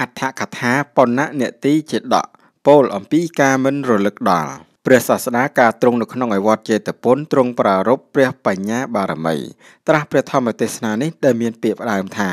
អដ្ឋកថាបណ្ណនទីជាដកពោលអំពីការមិនរលឹកដល់ព្រះសាស្តាការទ្រង់នៅក្នុងឯវត្តចេតពុនទ្រង់ប្រារព្ធព្រះបញ្ញា បារមីត្រាស់ព្រះធម្មទេសនានេះដែលមានពាក្យផ្ដើមថា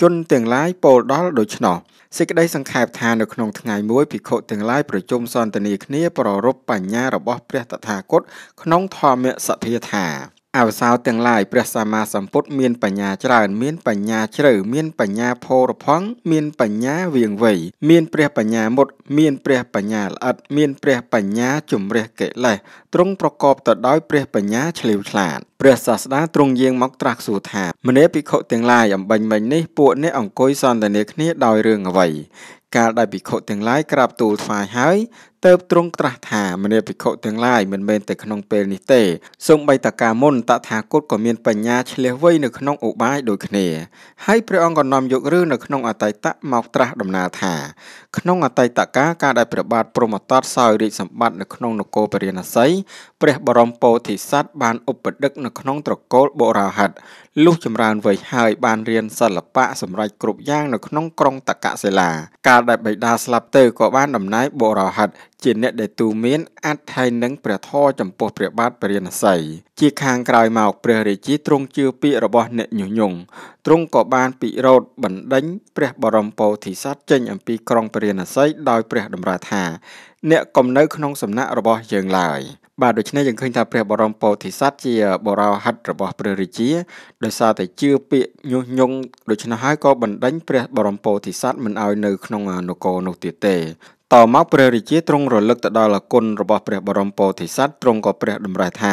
ជនទាំងឡាយពោលដល់ដូច្នោះសេចក្តីសង្ខេបថានៅក្នុងថ្ងៃមួយភិក្ខុទាំងឡាយប្រជុំសន្ទនាគ្នាប្រារព្ធបញ្ញារបស់ ព្រះតថាគតក្នុងធម្មសភាថាអវសោទាំងឡាយព្រះសម្មាសម្ពុទ្ធមានបញ្ញាច្រើនមានបញ្ញាជ្រៅមានបញ្ញាផូរផង់មានបញ្ញាវៀងវៃមានព្រះបញ្ញាមុត មានព្រះបញ្ញាល្អិតមានព្រះបញ្ញាជំរះកិលេសទ្រង់ប្រកបទៅដោយព្រះបញ្ញាឆ្លៀវឆ្លាតព្រះសាស្តាទ្រង់យាងមកត្រាស់សួរថាមនេភិក្ខុទាំងឡាយអំបញ្ញមិញនេះពួកអ្នកអង្គុយសន្ទនាគ្នាដោយរឿងអ្វីកាលដែលភិក្ខុទាំងឡាយក្រាបទូលថ្វាយហើយទៅទ្រង់ត្រាស់ថាមនាភិក្ខុទាំងឡាយមិនមែនតែក្នុងពេលនេះទេសូម្បីតកាមុនតថាគតក៏មានបញ្ញាឆ្លៀសវៃនៅក្នុងឧបាយដូចគ្នាហើយព្រះអង្គក៏នាំយករឿងនៅក្នុងអតីតមកត្រាស់ដំណើរថាក្នុងអតីតកាលការដែលព្រះបាទព្រហ្មទត្តសោយរាជសម្បត្តិនៅក្នុងនគរពរាណសីព្រះបរមពោធិសត្វបានឧបដឹកនៅក្នុងត្រកូលបុរោហិតលុះចម្រើនវ័យហើយបានរៀនសិល្បៈសម្រាប់គ្រប់យ៉ាងនៅក្នុងក្រុងតកសិលា កាលដែលបិតាស្លាប់ទៅក៏បានដំណើរបុរោហិតជាអ្នកដែលទូមានអត្ថ័យនឹងព្រះធម៌ចំពោះព្រះបាទបរិណស័យជាខាងក្រោយមកព្រះរាជាទ្រង់ជឿពាក្យរបស់អ្នកញុះញង់ទ្រង់ក៏បានពិរោធបណ្ដេញព្រះ បរមពោធិសត្វចេញអំពីក្រុងបរិណស័យដោយព្រះ តម្រាថា អ្នកកំនៅក្នុងសំណាក់របស់យើងឡើយបាទដូច្នេះយើងឃើញថាព្រះបរមពោធិសត្វជាបរោហិតរបស់ព្រះរាជាដោយសារតែជឿពាក្យញុះញង់ដូច្នោះហើយក៏បណ្ដេញព្រះបរមពោធិសត្វមិនឲ្យនៅក្នុងនគរនោះទៀតទេតមកព្រះរាជាទ្រង់រលឹកទៅដល់គុណរបស់ព្រះបរមពោធិសត្វទ្រង់ក៏ព្រះតម្រិះថា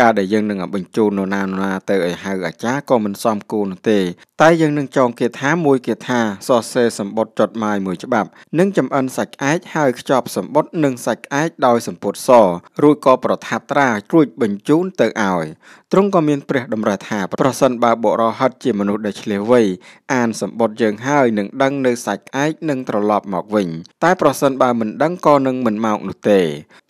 ការដែលយើងនឹងបញ្ជូននរណាណាទៅឲ្យហៅអាចារ្យក៏មិនសមគួរនោះទេតែយើងនឹងចងគាថាមួយគាថាសរសេរសម្បុត្រចត់ម៉ាយមួយច្បាប់ និងចំអិនសាច់ក្អែកហើយខ្ចប់សម្បុត្រនិងសាច់ក្អែកដោយសម្ពុតស រួចក៏ប្រថាប់ត្រារួចបញ្ជូនទៅឲ្យទ្រង់ក៏មានព្រះតម្រាស់ថា ប្រសិនបើបុរសហិតជាមនុស្សដែលឆ្លៀសវៃអានសម្បត្តិយើងហើយនឹងដឹងនៅសាច់ឯកនឹងត្រឡប់មកវិញតែប្រសិនបើមិនដឹងក៏នឹងមិនមកនោះទេ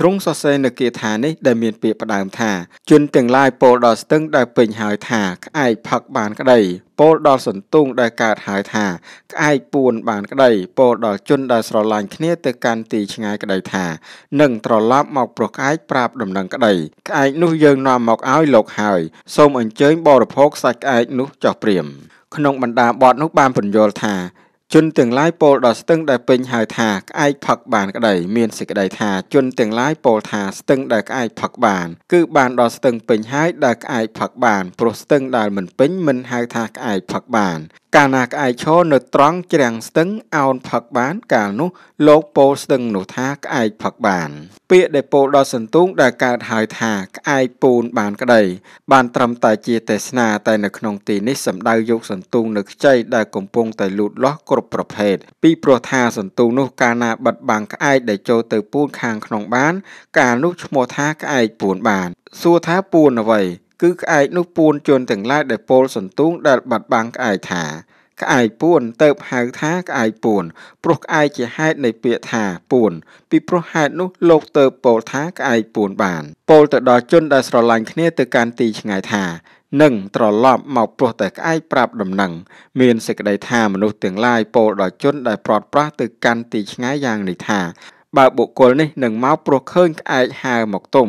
ទ្រង់សរសេរនៅគាថានេះដែលមានពាក្យផ្ដើមថាជជនទាំងឡាយពោលដល់ស្ទឹងដែលពេញហើយថា ក្អែកផឹកបានក្តីពោលដល់សន្ទូងដែលកើតហើយថាក្អែកពួនបានក្តីពោលដល់ជនដែលស្រឡាញ់គ្នាទៅកាន់ទីឆ្ងាយក្តីថានឹងត្រឡប់មកប្រុសក្អែកប្រាប់ដំណឹងក្តីក្អែកនោះយើងនាំមកឲ្យលោកហើយសូមអញ្ជើញបរិភោគសាច់ក្អែកនោះចោះព្រាមក្នុងបੰដាបទនោះបានពន្យល់ថាជនទាំងឡាយពោលដល់ស្ទឹងដែលពេញហៅថាក្អែកផឹកបានក្តីមានសេចក្តីថាជនទាំងឡាយពោលថាស្ទឹងដែលក្អែកផឹកបានគឺបានដល់ស្ទឹងពេញហើយដែលក្អែកផឹកបានព្រោះស្ទឹងដែលមិនពេញមិនហៅថាក្អែកផឹកបានកាលណាក្អែកឈរនៅត្រង់ច្រាំងស្ទឹងអោនផឹកបាន កាលនោះលោកពោលស្ទឹងនោះថាក្អែកផឹកបាន ពាក្យដែលពោលដល់សន្ទូងដែលកើតហើយថាក្អែកពូនបានក្តីបានត្រឹមតែជាទេសនាតែនៅក្នុងទីនេះសម្ដៅយកសន្ទូងនៅខ្ចីដែលកំពុងតែលូតលាស់គ្រប់ប្រភេទពីព្រោះថាសន្ទូងនោះកាលណាបិទបាំងក្អែកដែលចូលទៅពូនខាងក្នុងបាន កាលនោះឈ្មោះថាក្អែកពូនបានសួរថាពួនអ្វីគឺក្អែកនោះពួនជន់ទាំងឡាយដែលពោលសន្ទូងដែលបាត់បាំងក្អែកថាក្អែកពួនទៅហៅថាក្អែកពួនព្រោះក្អែកជាហេតុនៃពាក្យថាពួន ពីព្រោះហេតុនោះលោកទៅពោលថាក្អែកពួនបានពោលទៅដល់ជនដែលស្រឡាញ់គ្នាទៅកាន់ទីឆ្ងាយថានឹងត្រឡប់មកព្រោះតែក្អែកប្រាប់ដំណឹងមានសេចក្តីថាមនុស្សទាំងឡាយពោលដល់ជនដែលប្រត់ប្រាស់ទៅកាន់ទីឆ្ងាយយ៉ាងនេះថាបើបុគ្គលនេះនឹងមកព្រោះឃើញក្អែកហើរមកទុំ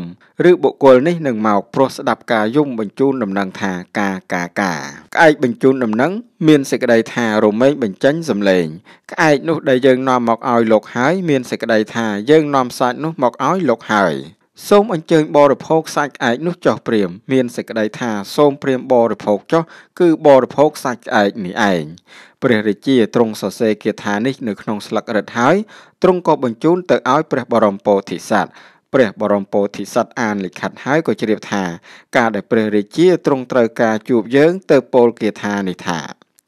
ឬបុគ្គលនេះនឹងមកព្រោះស្ដាប់ការយំបញ្ជូនដំណឹងថាកាកាកាក្អែកបញ្ជូនដំណឹងមានសេចក្តីថារមែងបញ្ចេញសំឡេងក្អែកនោះដែលយើងនាំមកឲ្យលោកហើយមានសេចក្តីថាយើងនាំសាច់នោះមកឲ្យលោកហើយសូមអញ្ជើញបរិភោគសាច់ក្អែកនោះចោះព្រាមមានសេចក្តីថា សូមព្រាមបរិភោគចោះគឺបរិភោគសាច់ក្អែកនេះឯងព្រះរាជាទ្រង់សរសេរគាថានេះនៅក្នុងស្លឹករឹតហើយទ្រង់ក៏បញ្ជូនទៅឲ្យព្រះបរមពោធិសត្វព្រះបរមពោធិសត្វអានលិខិតហើយក៏ជ្រាបថាការដែលព្រះរាជាទ្រង់ត្រូវការជួបយើងទៅពោលគាថានេះថា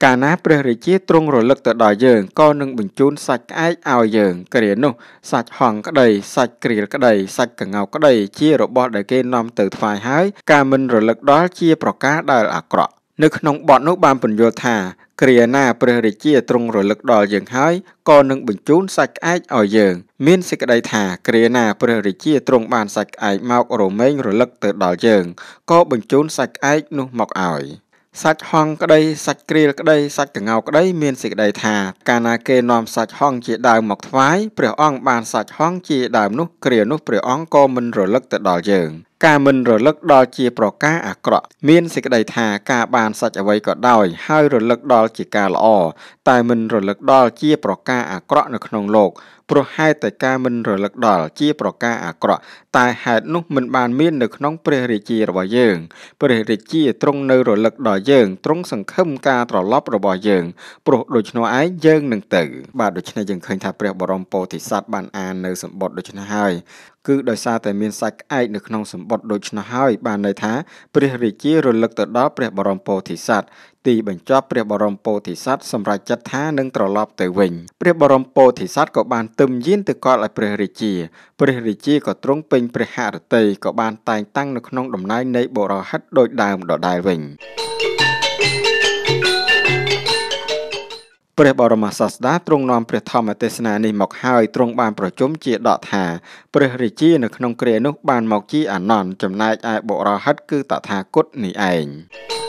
កាលណាព្រះរាជាទ្រង់រលឹកទៅដល់យើងក៏នឹងបញ្ជូនសាច់ក្អែកឲ្យយើងគ្រានោះ សាច់ហង្សក្តីសាច់ក្រៀលក្តីសាច់កងោក្តីជារបស់ដែលគេនាំទៅថ្វាយហើយការមិនរលឹកដល់ជាប្រការដែលអាក្រក់ នៅក្នុងបទនោះបានពន្យល់ថាគ្រាណាព្រះរាជាទ្រង់រលឹកដល់យើងហើយក៏នឹងបញ្ជូនសាច់ក្អែកឲ្យយើងមានសេចក្តីថាគ្រាណាព្រះរាជាទ្រង់បានសាច់ក្អែកមករមែងរលឹកទៅដល់យើងក៏បញ្ជូនសាច់ក្អែកនោះមកឲ្យសាច់ហង្សក្តីសាច់ក្រៀលក្តីសាច់កងោក្តីមានសេចក្តីថាកាលណាគេនាំសាច់ហង្សជាដើមមកថ្វាយព្រះអង្គបានសាច់ហង្សជាដើមនោះគ្រានោះព្រះអង្គក៏មិនរលឹកទៅដល់យើងការមិនរលឹកដល់ជា ប្រការអាក្រក់មានសេចក្តីថាការបានសាច់អ្វីក៏ដោយ ហើយរលឹកដល់ជាការល្អតែមិនរលឹកដល់ជាប្រការអាក្រក់នៅក្នុងលោកព្រោះហេតុតែការមិនរលឹកដល់ជាប្រការអាក្រក់តែហេតុនោះមិន បានមាននៅក្នុងព្រះរាជារបស់យើង ព្រះរាជាទ្រង់នៅរលឹកដល់យើងទ្រង់សង្ឃឹមការត្រឡប់របស់យើងព្រោះដូច្នោះឯងយើង នឹងទៅ បាទដូច្នេះយើងឃើញថាព្រះបរមពោធិសត្វបានអាននៅសម្បត្តិដូច្នេះហើយគឺដោយសារតែមានសាច់ក្អែកនៅក្នុងសម្បត្តិដូច្នោះហើយបានន័យថាព្រះរាជារលឹកទៅដល់ព្រះបរមពោធិសត្វទីបញ្ចប់ព្រះបរមពោធិសត្វសម្រេចចិត្តថានឹងត្រឡប់ទៅវិញព្រះបរមពោធិសត្វក៏បានទឹមយានទៅកល់ឲ្យព្រះរាជាព្រះរាជាក៏ទ្រង់ពេញព្រះហឫទ័យក៏បានតែងតាំងនៅក្នុងដំណើរនៃបរោហិតដោយដើមដដែលវិញ thank you ព្រះបរមសាស្តាទ្រង់នាំព្រះធម្មទេសនានេះមកហើយទ្រង់បានប្រជុំជាដកថាព្រះរាជានៅក្នុងគ្រានោះបានមកជា អានន្ទចំណែកឯបុរោហិតគឺតថាគតនេះឯង។